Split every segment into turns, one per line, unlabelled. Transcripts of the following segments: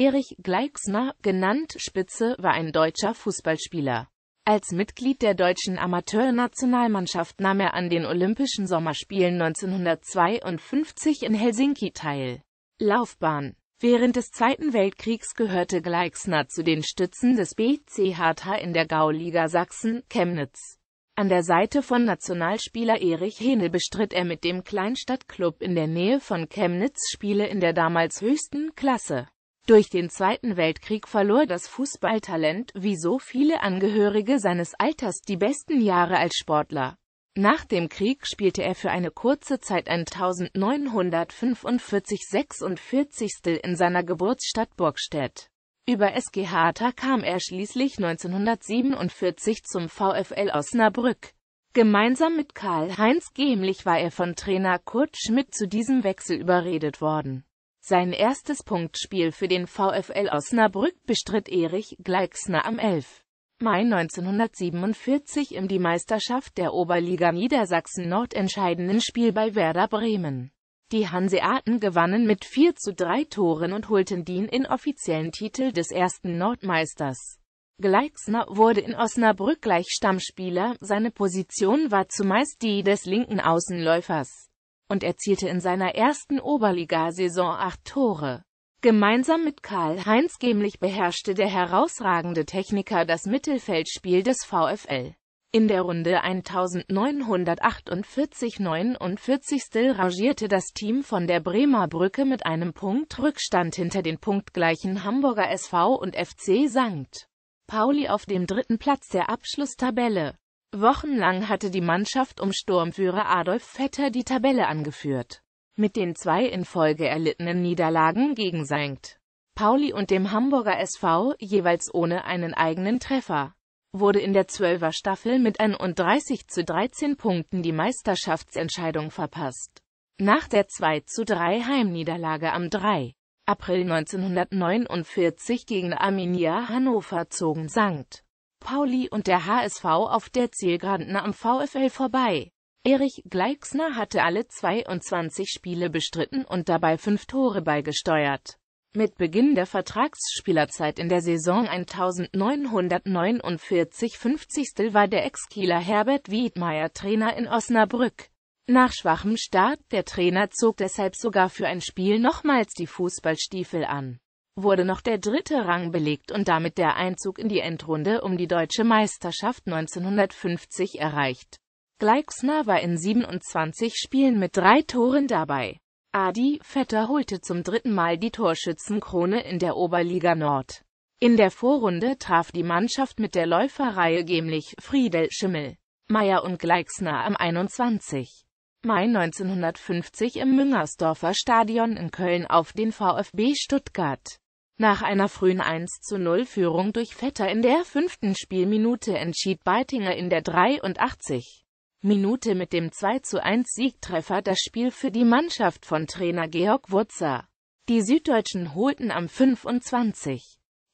Erich Gleixner, genannt Spitze, war ein deutscher Fußballspieler. Als Mitglied der deutschen Amateurnationalmannschaft nahm er an den Olympischen Sommerspielen 1952 in Helsinki teil. Laufbahn Während des Zweiten Weltkriegs gehörte Gleixner zu den Stützen des BCHT in der Gauliga Sachsen, Chemnitz. An der Seite von Nationalspieler Erich Henel bestritt er mit dem Kleinstadtklub in der Nähe von Chemnitz Spiele in der damals höchsten Klasse. Durch den Zweiten Weltkrieg verlor das Fußballtalent wie so viele Angehörige seines Alters die besten Jahre als Sportler. Nach dem Krieg spielte er für eine kurze Zeit ein 1945-46. in seiner Geburtsstadt Burgstedt. Über SG Harter kam er schließlich 1947 zum VfL Osnabrück. Gemeinsam mit Karl-Heinz Gemlich war er von Trainer Kurt Schmidt zu diesem Wechsel überredet worden. Sein erstes Punktspiel für den VfL Osnabrück bestritt Erich Gleixner am 11. Mai 1947 im die Meisterschaft der Oberliga Niedersachsen Nord entscheidenden Spiel bei Werder Bremen. Die Hanseaten gewannen mit 4 zu 3 Toren und holten den inoffiziellen Titel des ersten Nordmeisters. Gleixner wurde in Osnabrück gleich Stammspieler, seine Position war zumeist die des linken Außenläufers und erzielte in seiner ersten Oberliga-Saison acht Tore. Gemeinsam mit Karl-Heinz Gemlich beherrschte der herausragende Techniker das Mittelfeldspiel des VfL. In der Runde 1948-49 rangierte das Team von der Bremer Brücke mit einem Punktrückstand hinter den punktgleichen Hamburger SV und FC St. Pauli auf dem dritten Platz der Abschlusstabelle. Wochenlang hatte die Mannschaft um Sturmführer Adolf Vetter die Tabelle angeführt. Mit den zwei in Folge erlittenen Niederlagen gegen St. Pauli und dem Hamburger SV, jeweils ohne einen eigenen Treffer, wurde in der Zwölfer-Staffel mit 31 zu 13 Punkten die Meisterschaftsentscheidung verpasst. Nach der 2 zu 3 Heimniederlage am 3. April 1949 gegen Arminia Hannover zogen St. Pauli und der HSV auf der Zielgeraden am VfL vorbei. Erich Gleixner hatte alle 22 Spiele bestritten und dabei fünf Tore beigesteuert. Mit Beginn der Vertragsspielerzeit in der Saison 1949-50 war der Ex-Kieler Herbert Wiedmeier Trainer in Osnabrück. Nach schwachem Start, der Trainer zog deshalb sogar für ein Spiel nochmals die Fußballstiefel an wurde noch der dritte Rang belegt und damit der Einzug in die Endrunde um die deutsche Meisterschaft 1950 erreicht. Gleixner war in 27 Spielen mit drei Toren dabei. Adi Vetter holte zum dritten Mal die Torschützenkrone in der Oberliga Nord. In der Vorrunde traf die Mannschaft mit der Läuferreihe Gemlich, Friedel, Schimmel, Meier und Gleixner am 21. Mai 1950 im Müngersdorfer Stadion in Köln auf den VfB Stuttgart. Nach einer frühen 1-0-Führung zu durch Vetter in der fünften Spielminute entschied Beitinger in der 83. Minute mit dem 2-1-Siegtreffer zu das Spiel für die Mannschaft von Trainer Georg Wurzer. Die Süddeutschen holten am 25.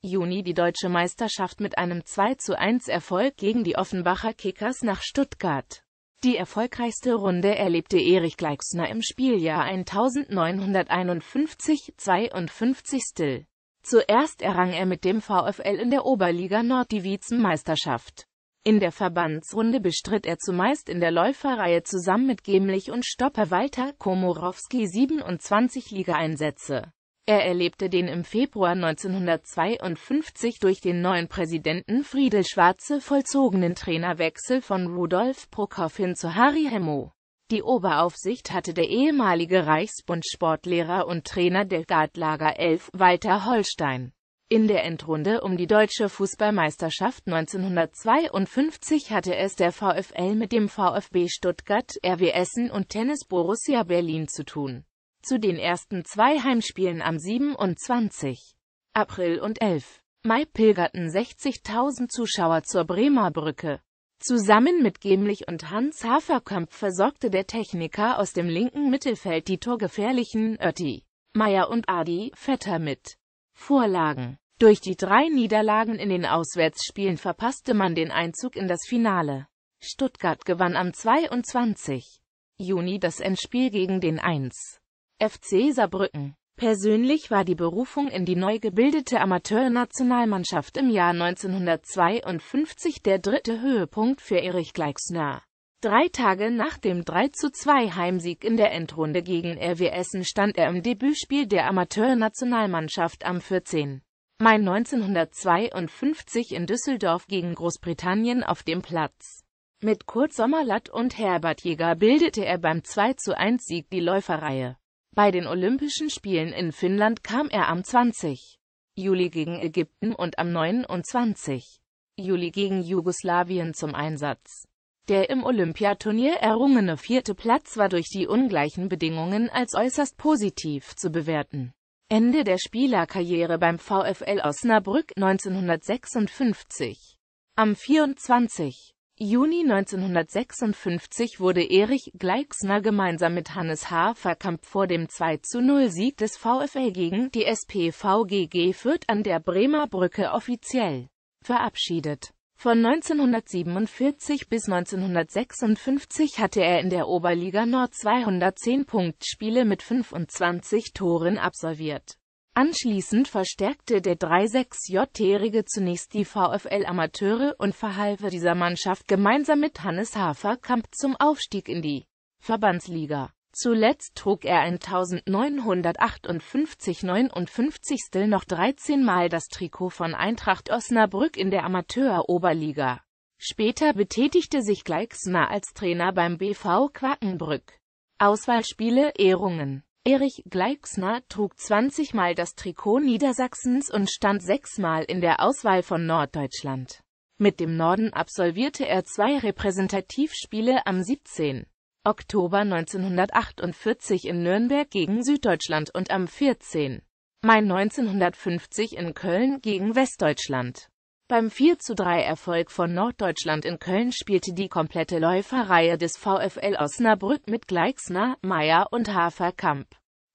Juni die deutsche Meisterschaft mit einem 2-1-Erfolg zu gegen die Offenbacher Kickers nach Stuttgart. Die erfolgreichste Runde erlebte Erich Gleixner im Spieljahr 1951-52 Zuerst errang er mit dem VfL in der Oberliga Nord die Vizenmeisterschaft. In der Verbandsrunde bestritt er zumeist in der Läuferreihe zusammen mit Gemlich und Stopper Walter Komorowski 27 Ligaeinsätze er erlebte den im Februar 1952 durch den neuen Präsidenten Friedel Schwarze vollzogenen Trainerwechsel von Rudolf Prokoff hin zu Harry Hemmo. Die Oberaufsicht hatte der ehemalige Reichsbundsportlehrer und Trainer der Dartlager 11, Walter Holstein. In der Endrunde um die deutsche Fußballmeisterschaft 1952 hatte es der VfL mit dem VfB Stuttgart, RW Essen und Tennis Borussia Berlin zu tun zu den ersten zwei Heimspielen am 27. April und 11. Mai pilgerten 60.000 Zuschauer zur Bremer Brücke. Zusammen mit Gemlich und Hans Haferkamp versorgte der Techniker aus dem linken Mittelfeld die torgefährlichen Ötti, Meier und Adi Vetter mit Vorlagen. Durch die drei Niederlagen in den Auswärtsspielen verpasste man den Einzug in das Finale. Stuttgart gewann am 22. Juni das Endspiel gegen den 1. FC Saarbrücken. Persönlich war die Berufung in die neu gebildete Amateurnationalmannschaft im Jahr 1952 der dritte Höhepunkt für Erich Gleixner. Drei Tage nach dem 3:2-Heimsieg in der Endrunde gegen RW Essen stand er im Debütspiel der Amateurnationalmannschaft am 14. Mai 1952 in Düsseldorf gegen Großbritannien auf dem Platz. Mit Kurt Sommerlatt und Herbert Jäger bildete er beim 2:1-Sieg die Läuferreihe. Bei den Olympischen Spielen in Finnland kam er am 20. Juli gegen Ägypten und am 29. Juli gegen Jugoslawien zum Einsatz. Der im Olympiaturnier errungene vierte Platz war durch die ungleichen Bedingungen als äußerst positiv zu bewerten. Ende der Spielerkarriere beim VfL Osnabrück 1956. Am 24. Juni 1956 wurde Erich Gleixner gemeinsam mit Hannes H. Verkamp vor dem 2-0-Sieg des VfL gegen die SPVGG Fürth an der Bremer Brücke offiziell verabschiedet. Von 1947 bis 1956 hatte er in der Oberliga Nord 210 Punktspiele mit 25 Toren absolviert. Anschließend verstärkte der 3-6-J-Jährige zunächst die VfL-Amateure und verhalf dieser Mannschaft gemeinsam mit Hannes Haferkamp zum Aufstieg in die Verbandsliga. Zuletzt trug er 1958-59 noch 13 Mal das Trikot von Eintracht Osnabrück in der Amateuroberliga. Später betätigte sich Gleixner als Trainer beim BV Quakenbrück. Auswahlspiele, Ehrungen Erich Gleixner trug 20 Mal das Trikot Niedersachsens und stand sechsmal in der Auswahl von Norddeutschland. Mit dem Norden absolvierte er zwei Repräsentativspiele am 17. Oktober 1948 in Nürnberg gegen Süddeutschland und am 14. Mai 1950 in Köln gegen Westdeutschland. Beim 4-3-Erfolg von Norddeutschland in Köln spielte die komplette Läuferreihe des VfL Osnabrück mit Gleixner, Meyer und Haferkamp.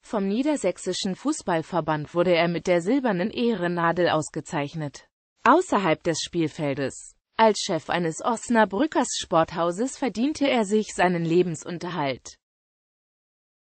Vom Niedersächsischen Fußballverband wurde er mit der silbernen Ehrennadel ausgezeichnet. Außerhalb des Spielfeldes. Als Chef eines Osnabrückers Sporthauses verdiente er sich seinen Lebensunterhalt.